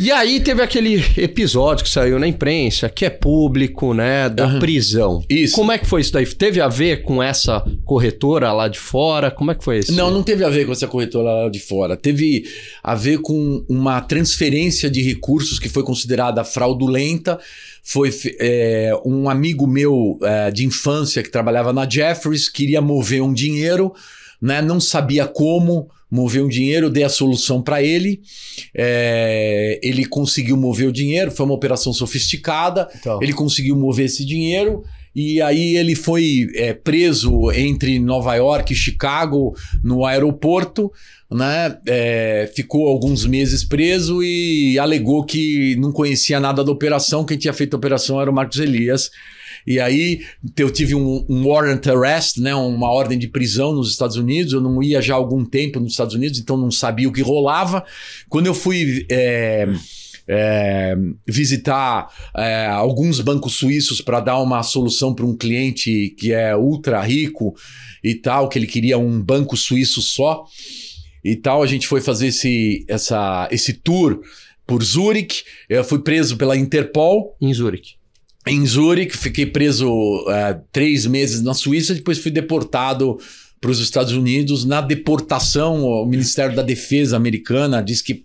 E aí teve aquele episódio que saiu na imprensa, que é público, né, da uhum. prisão. Isso. Como é que foi isso daí? Teve a ver com essa corretora lá de fora? Como é que foi isso? Não, não teve a ver com essa corretora lá de fora. Teve a ver com uma transferência de recursos que foi considerada fraudulenta. Foi é, um amigo meu é, de infância que trabalhava na Jeffries, queria mover um dinheiro, né, não sabia como mover um dinheiro, eu dei a solução para ele. É, ele conseguiu mover o dinheiro, foi uma operação sofisticada. Então. Ele conseguiu mover esse dinheiro. E aí ele foi é, preso entre Nova York e Chicago no aeroporto, né? É, ficou alguns meses preso e alegou que não conhecia nada da operação. Quem tinha feito a operação era o Marcos Elias. E aí eu tive um, um warrant arrest, né? Uma ordem de prisão nos Estados Unidos. Eu não ia já há algum tempo, não Estados Unidos, então não sabia o que rolava. Quando eu fui. É, é, visitar é, alguns bancos suíços para dar uma solução para um cliente que é ultra rico e tal, que ele queria um banco suíço só e tal. A gente foi fazer esse, essa, esse tour por Zurich. Eu fui preso pela Interpol. Em Zurich. Em Zurich, fiquei preso é, três meses na Suíça, depois fui deportado para os Estados Unidos na deportação. O Ministério da Defesa americana diz que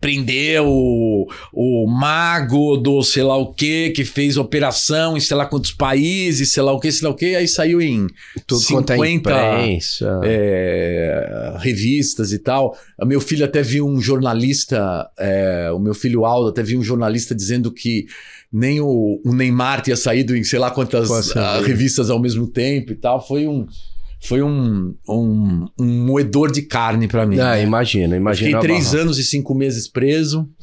prendeu o, o mago do sei lá o que, que fez operação em sei lá quantos países, sei lá o que, sei lá o que, aí saiu em Tudo 50 é, é, revistas e tal. Meu filho até viu um jornalista, é, o meu filho Aldo até viu um jornalista dizendo que nem o, o Neymar tinha saído em sei lá quantas uh, revistas ao mesmo tempo e tal. Foi um foi um, um, um moedor de carne para mim. Ah, né? imagina, imagina. Fiquei três barra. anos e cinco meses preso.